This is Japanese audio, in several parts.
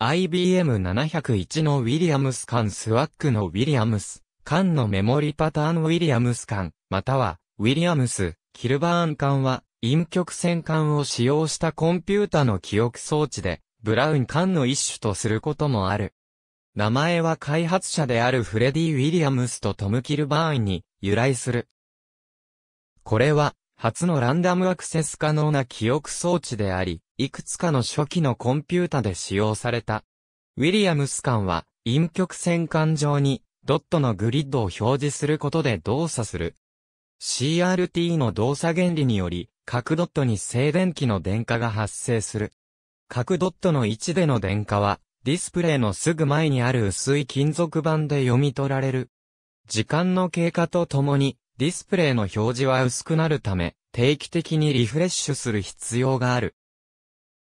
IBM701 のウィリアムス間スワックのウィリアムス間のメモリパターンウィリアムス間、またはウィリアムス、キルバーン間は陰極線間を使用したコンピュータの記憶装置でブラウン間の一種とすることもある。名前は開発者であるフレディ・ウィリアムスとトム・キルバーンに由来する。これは初のランダムアクセス可能な記憶装置であり、いくつかの初期のコンピュータで使用された。ウィリアムス間は、陰極線間上に、ドットのグリッドを表示することで動作する。CRT の動作原理により、各ドットに静電気の電荷が発生する。各ドットの位置での電荷は、ディスプレイのすぐ前にある薄い金属板で読み取られる。時間の経過とともに、ディスプレイの表示は薄くなるため、定期的にリフレッシュする必要がある。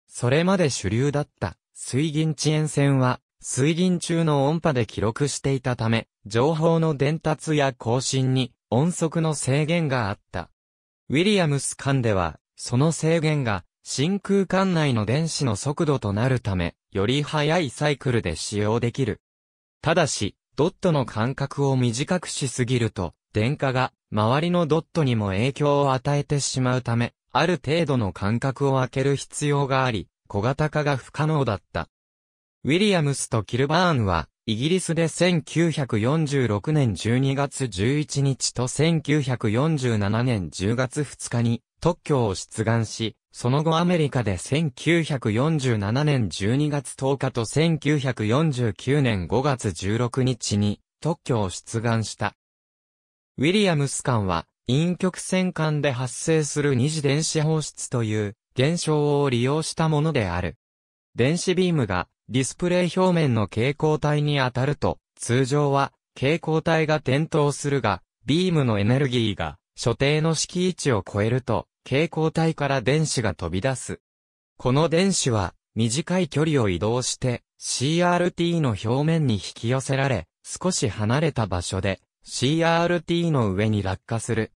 それまで主流だった、水銀遅延線は、水銀中の音波で記録していたため、情報の伝達や更新に音速の制限があった。ウィリアムス間では、その制限が真空管内の電子の速度となるため、より速いサイクルで使用できる。ただし、ドットの間隔を短くしすぎると、電荷が周りのドットにも影響を与えてしまうため、ある程度の間隔を空ける必要があり、小型化が不可能だった。ウィリアムスとキルバーンは、イギリスで1946年12月11日と1947年10月2日に特許を出願し、その後アメリカで1947年12月10日と1949年5月16日に特許を出願した。ウィリアムス間は、陰極線間で発生する二次電子放出という現象を利用したものである。電子ビームがディスプレイ表面の蛍光体に当たると、通常は蛍光体が点灯するが、ビームのエネルギーが所定の式位置を超えると、蛍光体から電子が飛び出す。この電子は短い距離を移動して CRT の表面に引き寄せられ、少し離れた場所で CRT の上に落下する。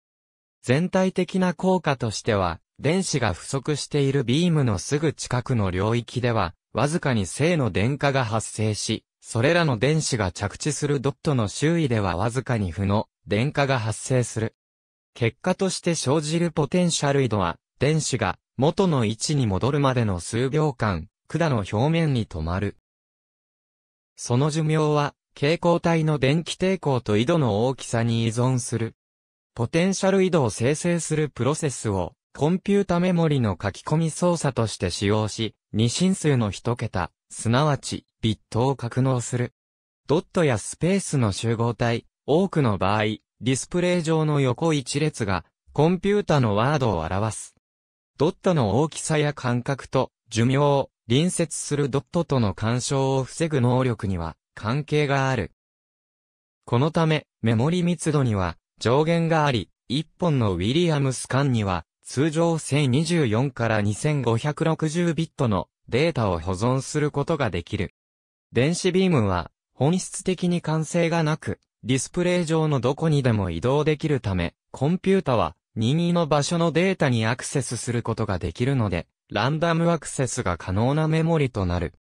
全体的な効果としては、電子が不足しているビームのすぐ近くの領域では、わずかに正の電荷が発生し、それらの電子が着地するドットの周囲ではわずかに負の電荷が発生する。結果として生じるポテンシャル移度は、電子が元の位置に戻るまでの数秒間、管の表面に止まる。その寿命は蛍光体の電気抵抗と緯度の大きさに依存する。ポテンシャル緯度を生成するプロセスを、コンピュータメモリの書き込み操作として使用し、二進数の一桁、すなわち、ビットを格納する。ドットやスペースの集合体、多くの場合、ディスプレイ上の横一列が、コンピュータのワードを表す。ドットの大きさや間隔と、寿命、隣接するドットとの干渉を防ぐ能力には、関係がある。このため、メモリ密度には上限があり、1本のウィリアムス間には、通常1024から2560ビットのデータを保存することができる。電子ビームは本質的に完成がなく、ディスプレイ上のどこにでも移動できるため、コンピュータは任意の場所のデータにアクセスすることができるので、ランダムアクセスが可能なメモリとなる。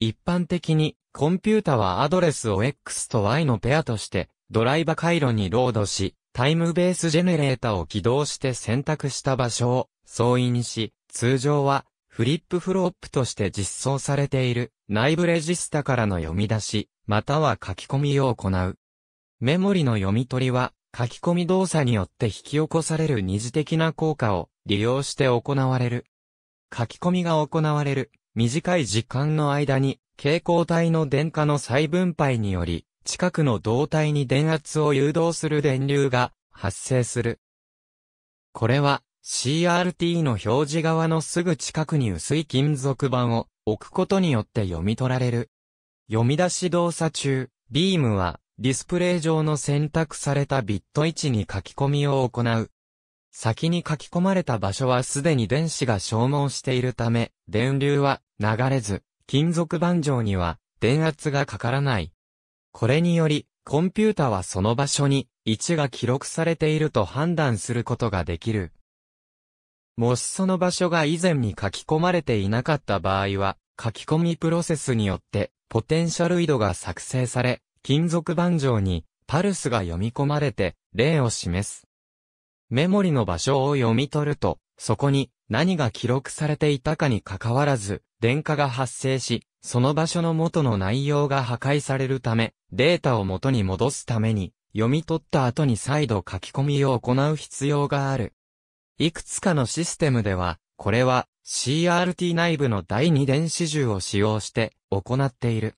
一般的に、コンピュータはアドレスを X と Y のペアとして、ドライバ回路にロードし、タイムベースジェネレータを起動して選択した場所を総印し、通常はフリップフロップとして実装されている内部レジスタからの読み出し、または書き込みを行う。メモリの読み取りは書き込み動作によって引き起こされる二次的な効果を利用して行われる。書き込みが行われる短い時間の間に、蛍光体の電荷の再分配により、近くの導体に電圧を誘導する電流が発生する。これは CRT の表示側のすぐ近くに薄い金属板を置くことによって読み取られる。読み出し動作中、ビームはディスプレイ上の選択されたビット位置に書き込みを行う先に書き込まれた場所はすでに電子が消耗しているため、電流は流れず、金属板上には電圧がかからない。これにより、コンピュータはその場所に位置が記録されていると判断することができる。もしその場所が以前に書き込まれていなかった場合は、書き込みプロセスによってポテンシャル緯度が作成され、金属板上にパルスが読み込まれて例を示す。メモリの場所を読み取ると、そこに何が記録されていたかに関わらず、電化が発生し、その場所の元の内容が破壊されるため、データを元に戻すために、読み取った後に再度書き込みを行う必要がある。いくつかのシステムでは、これは CRT 内部の第二電子銃を使用して行っている。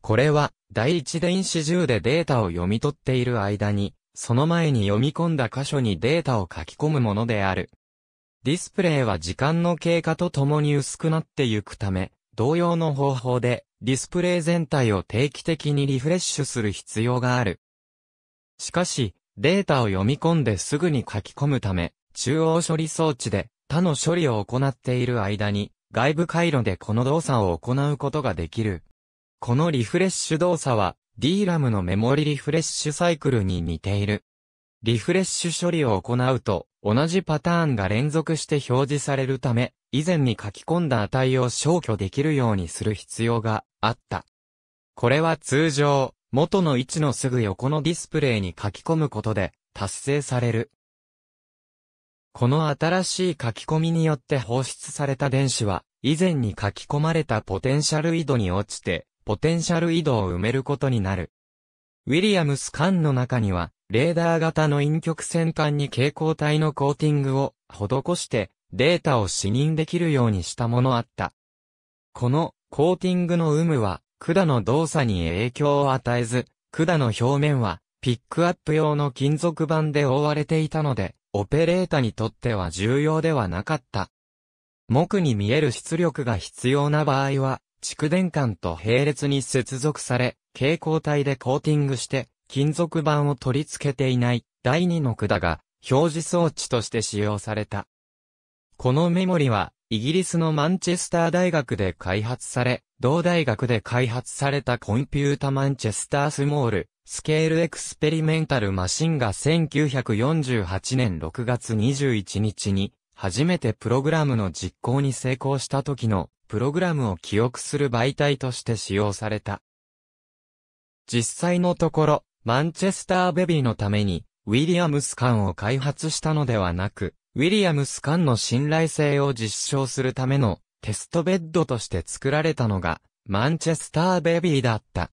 これは第一電子銃でデータを読み取っている間にその前に読み込んだ箇所にデータを書き込むものである。ディスプレイは時間の経過とともに薄くなってゆくため、同様の方法でディスプレイ全体を定期的にリフレッシュする必要がある。しかし、データを読み込んですぐに書き込むため、中央処理装置で他の処理を行っている間に、外部回路でこの動作を行うことができる。このリフレッシュ動作は、DRAM のメモリリフレッシュサイクルに似ている。リフレッシュ処理を行うと、同じパターンが連続して表示されるため、以前に書き込んだ値を消去できるようにする必要があった。これは通常、元の位置のすぐ横のディスプレイに書き込むことで、達成される。この新しい書き込みによって放出された電子は、以前に書き込まれたポテンシャル緯度に落ちて、ポテンシャル移動を埋めることになる。ウィリアムス艦の中には、レーダー型の陰極線管に蛍光体のコーティングを施してデータを視認できるようにしたものあった。このコーティングの有無は管の動作に影響を与えず、管の表面はピックアップ用の金属板で覆われていたので、オペレータにとっては重要ではなかった。木に見える出力が必要な場合は、蓄電管と並列に接続され、蛍光体でコーティングして、金属板を取り付けていない第二の管が表示装置として使用された。このメモリは、イギリスのマンチェスター大学で開発され、同大学で開発されたコンピュータマンチェスタースモール、スケールエクスペリメンタルマシンが1948年6月21日に初めてプログラムの実行に成功した時のプログラムを記憶する媒体として使用された。実際のところ、マンチェスターベビーのために、ウィリアムス艦を開発したのではなく、ウィリアムス艦の信頼性を実証するためのテストベッドとして作られたのが、マンチェスターベビーだった。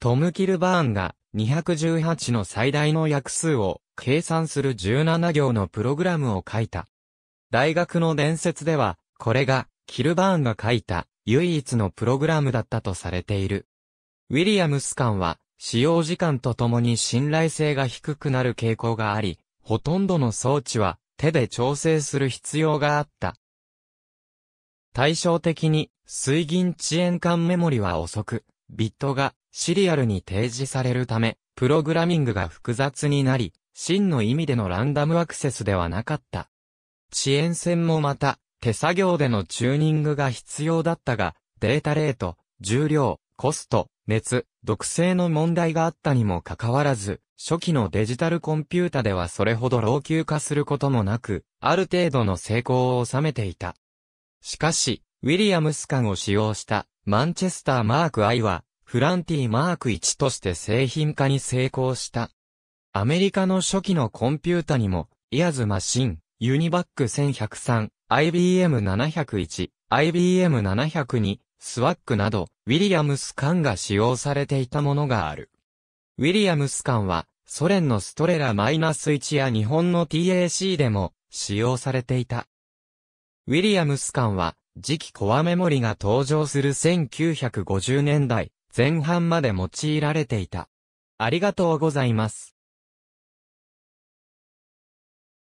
トム・キルバーンが218の最大の約数を計算する17行のプログラムを書いた。大学の伝説では、これが、キルバーンが書いた、唯一のプログラムだったとされている。ウィリアムス間は、使用時間とともに信頼性が低くなる傾向があり、ほとんどの装置は、手で調整する必要があった。対照的に、水銀遅延間メモリは遅く、ビットがシリアルに提示されるため、プログラミングが複雑になり、真の意味でのランダムアクセスではなかった。遅延線もまた、手作業でのチューニングが必要だったが、データレート、重量、コスト、熱、毒性の問題があったにもかかわらず、初期のデジタルコンピュータではそれほど老朽化することもなく、ある程度の成功を収めていた。しかし、ウィリアムスンを使用したマンチェスターマーク I は、フランティマーク1として製品化に成功した。アメリカの初期のコンピュータにも、イアズマシン、ユニバック1103、IBM701、IBM702、スワックなど、ウィリアムス艦が使用されていたものがある。ウィリアムス艦は、ソ連のストレラ -1 や日本の TAC でも使用されていた。ウィリアムス艦は、次期コアメモリが登場する1950年代前半まで用いられていた。ありがとうございます。